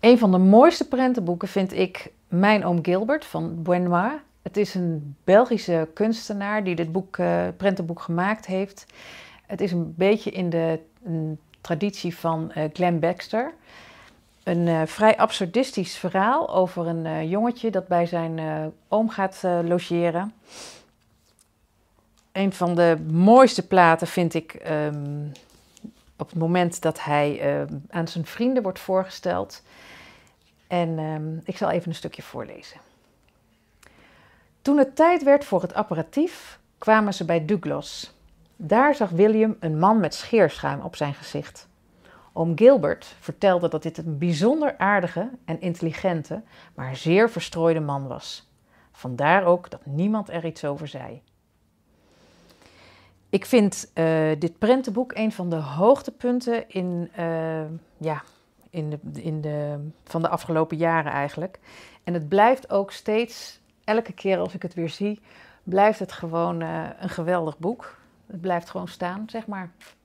Een van de mooiste prentenboeken vind ik Mijn Oom Gilbert van Benoit. Het is een Belgische kunstenaar die dit boek, eh, prentenboek gemaakt heeft. Het is een beetje in de traditie van eh, Glen Baxter. Een eh, vrij absurdistisch verhaal over een jongetje dat bij zijn oom gaat logeren. Een van de mooiste platen vind ik ehm, op het moment dat hij eh, aan zijn vrienden wordt voorgesteld. En ehm, ik zal even een stukje voorlezen. Toen het tijd werd voor het apparatief, kwamen ze bij Douglas. Daar zag William een man met scheerschuim op zijn gezicht. Oom Gilbert vertelde dat dit een bijzonder aardige en intelligente, maar zeer verstrooide man was. Vandaar ook dat niemand er iets over zei. Ik vind eh, dit prentenboek een van de hoogtepunten in, eh, ja, in de, in de, van de afgelopen jaren eigenlijk. En het blijft ook steeds, elke keer als ik het weer zie, blijft het gewoon eh, een geweldig boek. Het blijft gewoon staan, zeg maar.